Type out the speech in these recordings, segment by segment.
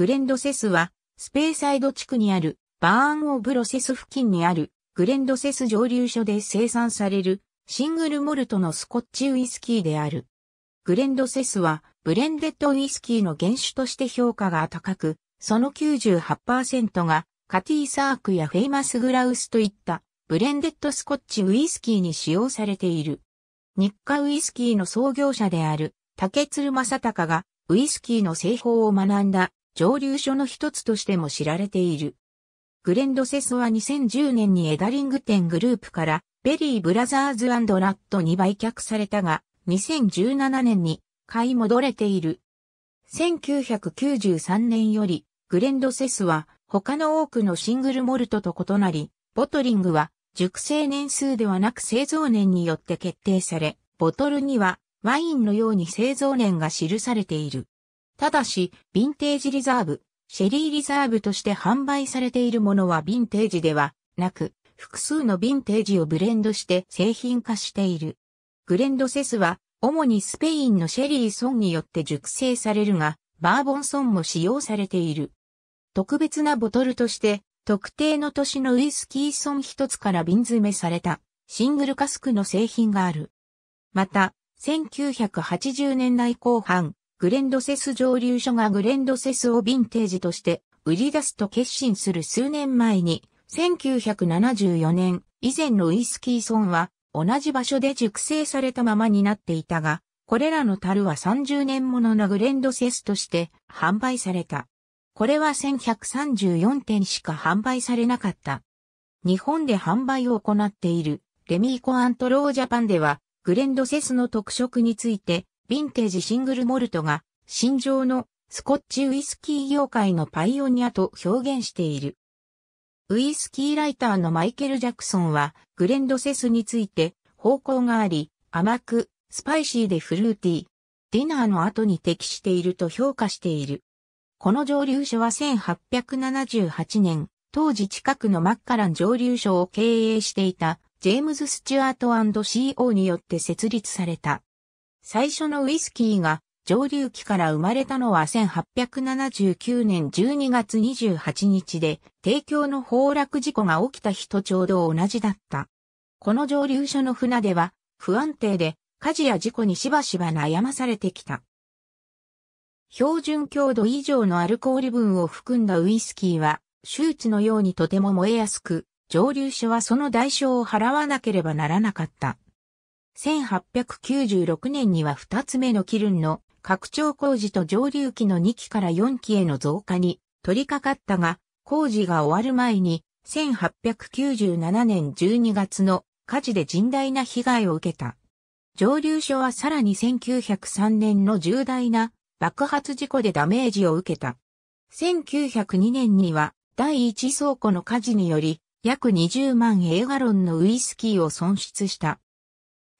グレンドセスは、スペーサイド地区にある、バーンオブロセス付近にある、グレンドセス蒸留所で生産される、シングルモルトのスコッチウイスキーである。グレンドセスは、ブレンデッドウイスキーの原種として評価が高く、その98%が、カティーサークやフェイマスグラウスといった、ブレンデッドスコッチウイスキーに使用されている。日課ウイスキーの創業者である、竹鶴正隆が、ウイスキーの製法を学んだ蒸留所の一つとしても知られている。グレンドセスは2010年にエダリング店グループからベリーブラザーズラットに売却されたが、2017年に買い戻れている。1993年よりグレンドセスは他の多くのシングルモルトと異なり、ボトリングは熟成年数ではなく製造年によって決定され、ボトルにはワインのように製造年が記されている。ただし、ヴィンテージリザーブ、シェリーリザーブとして販売されているものはヴィンテージではなく、複数のヴィンテージをブレンドして製品化している。グレンドセスは、主にスペインのシェリーソンによって熟成されるが、バーボンソンも使用されている。特別なボトルとして、特定の年のウイスキーソン一つから瓶詰めされた、シングルカスクの製品がある。また、1980年代後半、グレンドセス蒸留所がグレンドセスをヴィンテージとして売り出すと決心する数年前に、1974年以前のウイスキー村は同じ場所で熟成されたままになっていたが、これらの樽は30年もののグレンドセスとして販売された。これは1134点しか販売されなかった。日本で販売を行っているレミーコアントロージャパンでは、グレンドセスの特色についてヴィンテージシングルモルトが、新上のスコッチウイスキー業界のパイオニアと表現している。ウイスキーライターのマイケル・ジャクソンは、グレンドセスについて、方向があり、甘く、スパイシーでフルーティー、ディナーの後に適していると評価している。この蒸留所は1878年、当時近くのマッカラン蒸留所を経営していた、ジェームズ・スチュアート &CO によって設立された。最初のウイスキーが蒸留機から生まれたのは1879年12月28日で、提供の崩落事故が起きた日とちょうど同じだった。この蒸留所の船では不安定で火事や事故にしばしば悩まされてきた。標準強度以上のアルコール分を含んだウイスキーは、周知のようにとても燃えやすく、蒸留所はその代償を払わなければならなかった。1896年には2つ目のキルンの拡張工事と上流機の2機から4機への増加に取り掛かったが、工事が終わる前に1897年12月の火事で甚大な被害を受けた。上流所はさらに1903年の重大な爆発事故でダメージを受けた。1902年には第一倉庫の火事により約20万映ガロンのウイスキーを損失した。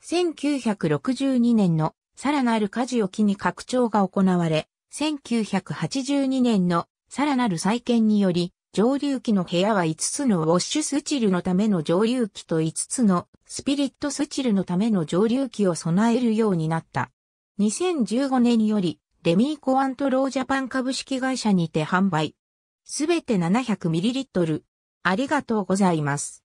1962年のさらなる火事を機に拡張が行われ、1982年のさらなる再建により、上流機の部屋は5つのウォッシュスチルのための上流機と5つのスピリットスチルのための上流機を備えるようになった。2015年より、レミーコアントロージャパン株式会社にて販売。すべて 700ml。ありがとうございます。